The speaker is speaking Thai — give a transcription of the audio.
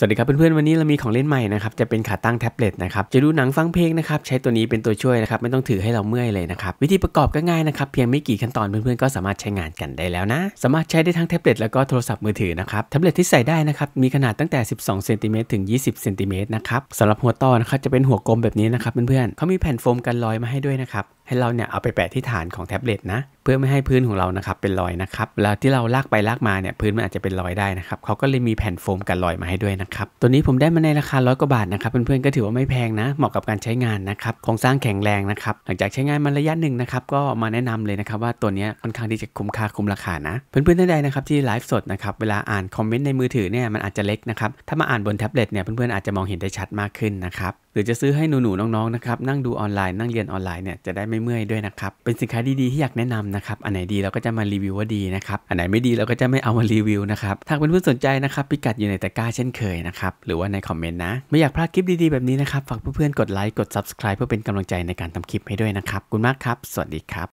สวัสดีครับเพื่อนๆวันนี้เรามีของเล่นใหม่นะครับจะเป็นขาตั้งแท็บเล็ตนะครับจะดูหนังฟังเพลงนะครับใช้ตัวนี้เป็นตัวช่วยนะครับไม่ต้องถือให้เราเมื่อยเลยนะครับวิธีประกอบก็ง่ายนะครับ เพียงไม่กี่ขั้นตอนเพื่อนๆก็สามารถใช้งานกันได้แล้วนะสามารถใช้ได้ทั้งแท็บเล็ตแล้วก็โทรศัพท์มือถือนะครับแท็บเล็ตที่ใส่ได้นะครับมีขนาดตั้งแต่12เซนติเมตรถึง20เซนติเมตรนะครับสำหรับหัวต่อนะครับจะเป็นหัวกลมแบบนี้นะครับเพื่อนๆเขามีแผ่นโฟมกันลอยมาให้ด้วยนะครับให้เราเนี่ยเอาไปแปะที่ฐานของแท็บเล็ตนะเพื่อไม่ให้พื้นของเรานะครับเป็นรอยนะครับแล้วที่เราลากไปลากมาเนี่ยพื้นมันอาจจะเป็นรอยได้นะครับเขาก็เลยมีแผ่นโฟมกันรอยมาให้ด้วยนะครับตัวนี้ผมได้มาในราคาร้อยกว่าบาทนะครับเพื่อนๆก็ถือว่าไม่แพงนะเหมาะกับการใช้งานนะครับโครงสร้างแข็งแรงนะครับหลังจากใช้งานมาระยะหนึ่งนะครับก็มาแนะนำเลยนะครับว่าตัวนี้ค่อนข้างที่จะคุ้มค่าคุ้มราคานะเพื่อนๆท่านใดนะครับที่ไลฟ์สดนะครับเวลาอ่านคอมเมนต์ในมือถือเนี่ยมันอาจจะเล็กนะครับถ้ามาอ่านบนแท็บเล็ตเนี่ยเพื่อนๆอาจจะมองเห็นได้ชัดมากขึ้นนะครับหรือจะซื้อให้หนูๆน้องๆนะครับนั่งดูออนไลน์นั่งเรียนออนไลน์เนี่ยจะได้ไม่ไม่เมื่อยด้วยนะครับ เป็นสินค้าดีๆที่อยากแนะนำนะครับ อันไหนดีเราก็จะมารีวิวว่าดีนะครับ อันไหนไม่ดีเราก็จะไม่เอามารีวิวนะครับถ้าเพื่อน้สนใจนะครับพิกัดอยู่ในตะกร้าเช่นเคยนะครับ หรือว่าในคอมเมนต์นะ ไม่อยากพลาดคลิปดีๆแบบนี้นะครับ ฝากเพื่อนๆกดไลค์ กด subscribe เพื่อเป็นกำลังใจในการทำคลิปให้ด้วยนะครับคุณมากครับ สวัสดีครับ